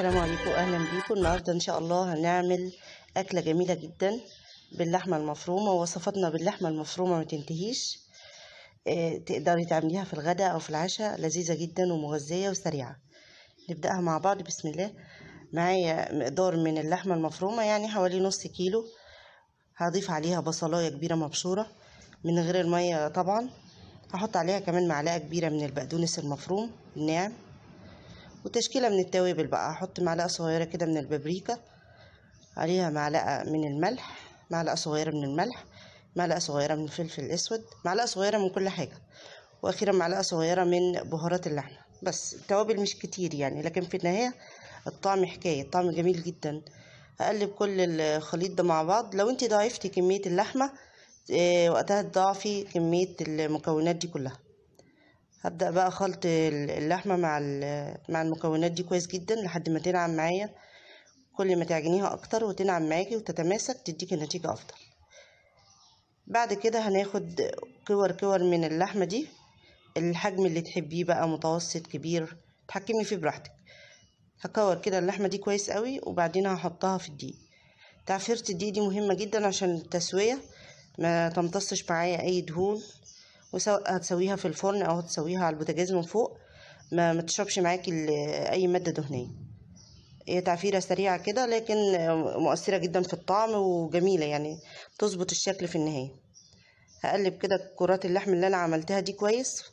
السلام عليكم اهلا بيكم النهارده ان شاء الله هنعمل اكله جميله جدا باللحمه المفرومه وصفتنا باللحمه المفرومه ما تنتهيش آه، تقدري تعمليها في الغداء او في العشاء لذيذه جدا ومغذيه وسريعه نبداها مع بعض بسم الله معايا مقدار من اللحمه المفرومه يعني حوالي نص كيلو هضيف عليها بصلايه كبيره مبشوره من غير الميه طبعا هحط عليها كمان معلقه كبيره من البقدونس المفروم الناعم وتشكيله من التوابل بقى هحط معلقه صغيره كده من البابريكا عليها معلقه من الملح معلقه صغيره من الملح معلقه صغيره من الفلفل الاسود معلقه صغيره من كل حاجه واخيرا معلقه صغيره من بهارات اللحمه بس التوابل مش كتير يعني لكن في النهايه الطعم حكايه الطعم جميل جدا هقلب كل الخليط ده مع بعض لو انت ضعفتي كميه اللحمه آه، وقتها تضاعفي كميه المكونات دي كلها هبدأ بقى خلط اللحمة مع مع المكونات دي كويس جدا لحد ما تنعم معايا كل ما تعجنيها اكتر وتنعم معاكي وتتماسك تديكي نتيجة افضل بعد كده هناخد كور كور من اللحمة دي الحجم اللي تحبيه بقى متوسط كبير تحكمي فيه براحتك هكور كده اللحمة دي كويس قوي وبعدين هحطها في الدقيق تعفيرة الدقيق دي مهمة جدا عشان التسوية ما تمتصش معايا اي دهون وسواء هتسويها في الفرن او هتسويها على البوتاجاز من فوق ما متشربش معاكي اي ماده دهنيه هي تعفيره سريعه كده لكن مؤثره جدا في الطعم وجميله يعني تظبط الشكل في النهايه هقلب كده كرات اللحم اللي انا عملتها دي كويس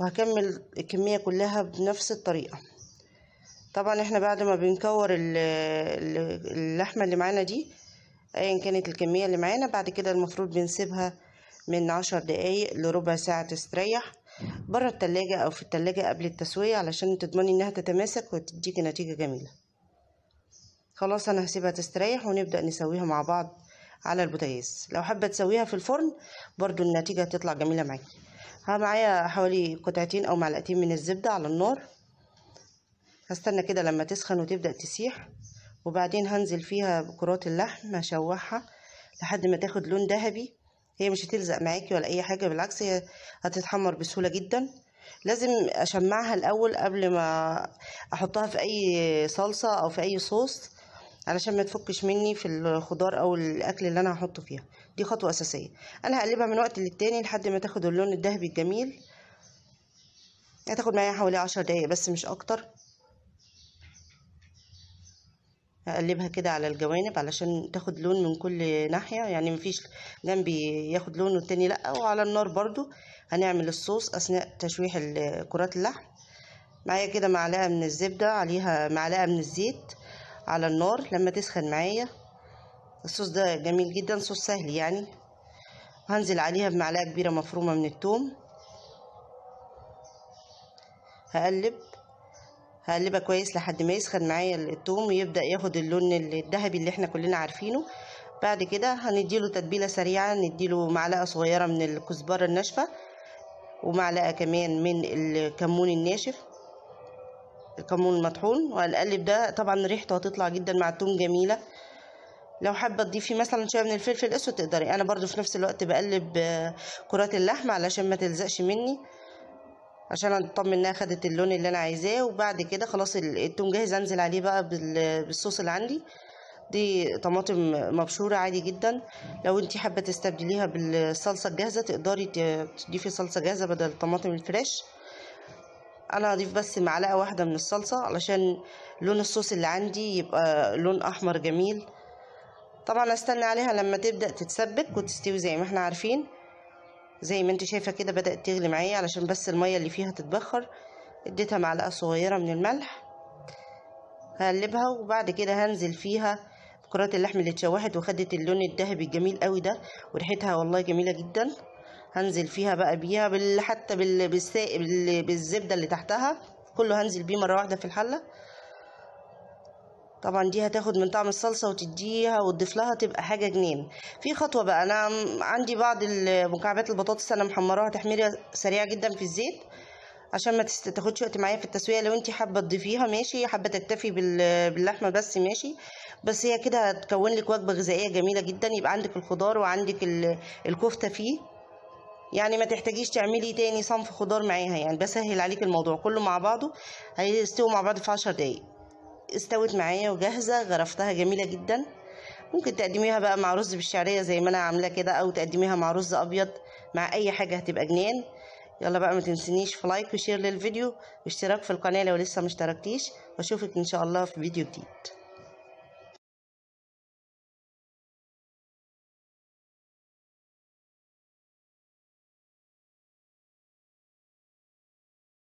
وهكمل الكميه كلها بنفس الطريقه طبعا احنا بعد ما بنكور اللحمه اللي معانا دي ايا كانت الكميه اللي معانا بعد كده المفروض بنسيبها من عشر دقايق لربع ساعة تستريح بره التلاجة أو في التلاجة قبل التسوية علشان تضمني إنها تتماسك وتديكي نتيجة جميلة خلاص أنا هسيبها تستريح ونبدأ نسويها مع بعض على البوتاجاز لو حابة تسويها في الفرن برضو النتيجة هتطلع جميلة معاكي ها معايا حوالي قطعتين أو معلقتين من الزبدة على النار هستنى كده لما تسخن وتبدأ تسيح وبعدين هنزل فيها بكرات اللحم هشوحها لحد ما تاخد لون ذهبي هي مش هتلزق معاكي ولا اي حاجه بالعكس هي هتتحمر بسهوله جدا لازم اشمعها الاول قبل ما احطها في اي صلصه او في اي صوص علشان ما تفكش مني في الخضار او الاكل اللي انا هحطه فيها دي خطوه اساسيه انا هقلبها من وقت للتاني لحد ما تاخد اللون الذهبي الجميل هتاخد معايا حوالي عشر دقايق بس مش اكتر هقلبها كده على الجوانب علشان تاخد لون من كل ناحية يعني مفيش جنب ياخد لون والتاني لأ وعلى النار برضو هنعمل الصوص أثناء تشويح كرات اللحم معايا كده معلقة من الزبدة عليها معلقة من الزيت على النار لما تسخن معايا الصوص ده جميل جدا صوص سهل يعني هنزل عليها بمعلقة كبيرة مفرومة من التوم هقلب هقلبها كويس لحد ما يسخن معايا الثوم ويبدا ياخد اللون الذهبي اللي احنا كلنا عارفينه بعد كده هنديله تتبيله سريعه نديله معلقه صغيره من الكزبره الناشفه ومعلقه كمان من الكمون الناشف الكمون المطحون وهنقلب ده طبعا ريحته هتطلع جدا مع الثوم جميله لو حابه تضيفي مثلا شويه من الفلفل الاسود تقدري انا برضو في نفس الوقت بقلب كرات اللحمه علشان ما تلزقش مني عشان اطمن انها خدت اللون اللي انا عايزاه وبعد كده خلاص التوم جاهز انزل عليه بقى بالصوص اللي عندي دي طماطم مبشورة عادي جدا لو انت حابة تستبدليها بالصلصة الجاهزة تقدري تضيفي صلصة جاهزة بدل الطماطم الفريش انا هضيف بس معلقة واحدة من الصلصة علشان لون الصوص اللي عندي يبقى لون احمر جميل طبعا استنى عليها لما تبدأ تتسبك وتستوي زي ما احنا عارفين زي ما انت شايفه كده بدات تغلي معايا علشان بس الميه اللي فيها تتبخر اديتها معلقه صغيره من الملح هقلبها وبعد كده هنزل فيها كرات اللحم اللي اتشوحت وخدت اللون الذهبي الجميل قوي ده وريحتها والله جميله جدا هنزل فيها بقى بيها بال... حتى بال... بالزبده اللي تحتها كله هنزل بيه مره واحده في الحله طبعا دي هتاخد من طعم الصلصه وتديها وتضيف لها تبقى حاجه جنان في خطوه بقى انا عندي بعض مكعبات البطاطس انا محمراها تحميره سريعه جدا في الزيت عشان ما تاخدش وقت معايا في التسويه لو انت حابه تضيفيها ماشي حابه تكتفي باللحمه بس ماشي بس هي كده هتكون لك وجبه غذائيه جميله جدا يبقى عندك الخضار وعندك الكفته فيه يعني ما تحتاجيش تعملي تاني صنف خضار معاها يعني بسهل عليك الموضوع كله مع بعضه هيستوي مع بعض في عشر دقايق استوت معايا وجاهزة غرفتها جميلة جدا ممكن تقدميها بقى مع رز بالشعرية زي ما انا عاملة كده او تقدميها مع رز ابيض مع اي حاجة هتبقى جنان يلا بقى ما تنسينيش في لايك وشير للفيديو واشتراك في القناة لو لسه مشتركتيش واشوفك ان شاء الله في فيديو جديد